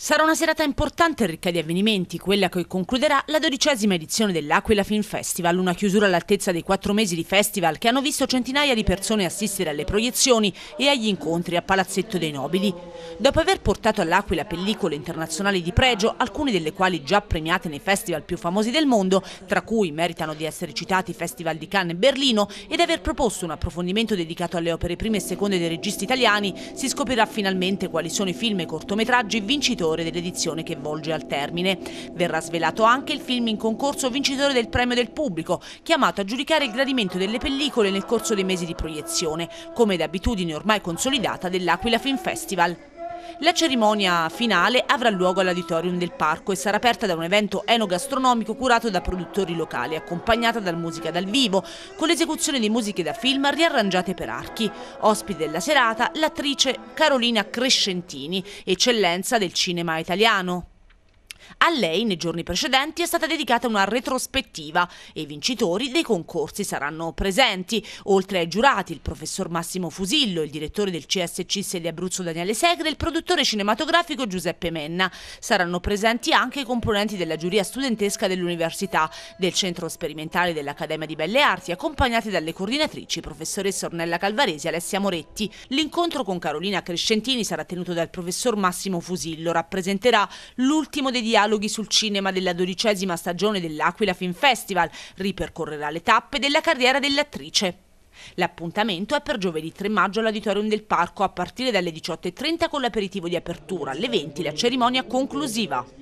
Sarà una serata importante e ricca di avvenimenti, quella che concluderà la dodicesima edizione dell'Aquila Film Festival, una chiusura all'altezza dei quattro mesi di festival che hanno visto centinaia di persone assistere alle proiezioni e agli incontri a Palazzetto dei Nobili. Dopo aver portato all'Aquila pellicole internazionali di pregio, alcune delle quali già premiate nei festival più famosi del mondo, tra cui meritano di essere citati i festival di Cannes e Berlino, ed aver proposto un approfondimento dedicato alle opere prime e seconde dei registi italiani, si scoprirà finalmente quali sono i film e cortometraggi vincitori vincitore dell'edizione che volge al termine. Verrà svelato anche il film in concorso vincitore del premio del pubblico, chiamato a giudicare il gradimento delle pellicole nel corso dei mesi di proiezione, come d'abitudine ormai consolidata dell'Aquila Film Festival. La cerimonia finale avrà luogo all'auditorium del parco e sarà aperta da un evento enogastronomico curato da produttori locali, accompagnata da musica dal vivo, con l'esecuzione di musiche da film riarrangiate per archi. Ospite della serata l'attrice Carolina Crescentini, eccellenza del cinema italiano. A lei, nei giorni precedenti, è stata dedicata una retrospettiva e i vincitori dei concorsi saranno presenti. Oltre ai giurati, il professor Massimo Fusillo, il direttore del CSC Sede Abruzzo Daniele Segre e il produttore cinematografico Giuseppe Menna. Saranno presenti anche i componenti della giuria studentesca dell'Università, del Centro Sperimentale dell'Accademia di Belle Arti, accompagnati dalle coordinatrici professoressa Ornella Calvaresi e Alessia Moretti. L'incontro con Carolina Crescentini sarà tenuto dal professor Massimo Fusillo, rappresenterà l'ultimo dei dialoghi sul cinema della dodicesima stagione dell'Aquila Film Festival, ripercorrerà le tappe della carriera dell'attrice. L'appuntamento è per giovedì 3 maggio all'Auditorium del Parco a partire dalle 18.30 con l'aperitivo di apertura, alle 20 la cerimonia conclusiva.